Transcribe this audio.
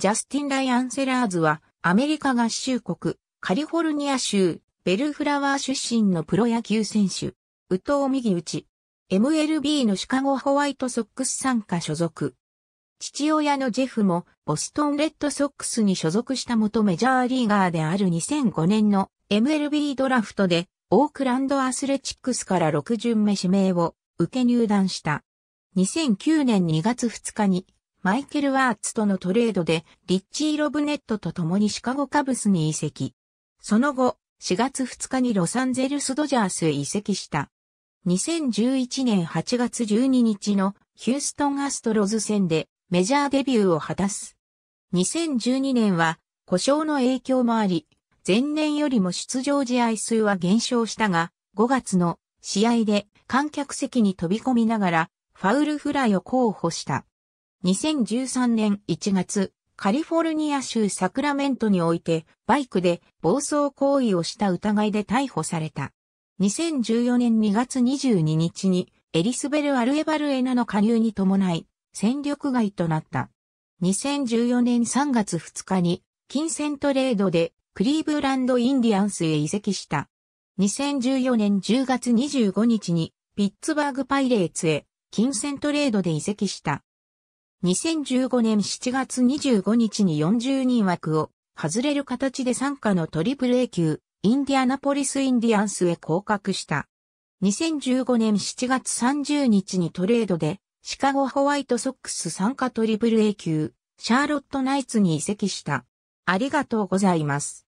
ジャスティン・ライアン・セラーズは、アメリカ合衆国、カリフォルニア州、ベルフラワー出身のプロ野球選手、宇藤右打ち、MLB のシカゴホワイトソックス参加所属。父親のジェフも、ボストンレッドソックスに所属した元メジャーリーガーである2005年の MLB ドラフトで、オークランドアスレチックスから6巡目指名を受け入団した。2009年2月2日にマイケル・ワーツとのトレードで、リッチー・ロブネットと共にシカゴカブスに移籍。その後、4月2日にロサンゼルス・ドジャースへ移籍した。2011年8月12日のヒューストン・アストロズ戦でメジャーデビューを果たす。2012年は故障の影響もあり、前年よりも出場試合数は減少したが、5月の試合で観客席に飛び込みながらファウルフライを候補した。2013年1月、カリフォルニア州サクラメントにおいて、バイクで暴走行為をした疑いで逮捕された。2014年2月22日に、エリスベル・アルエバルエナの加入に伴い、戦力外となった。2014年3月2日に、金銭トレードでクリーブランド・インディアンスへ移籍した。2014年10月25日に、ピッツバーグ・パイレーツへ金銭トレードで移籍した。2015年7月25日に40人枠を外れる形で参加のトリプル A 級、インディアナポリス・インディアンスへ降格した。2015年7月30日にトレードで、シカゴホワイトソックス参加トリプル A 級、シャーロットナイツに移籍した。ありがとうございます。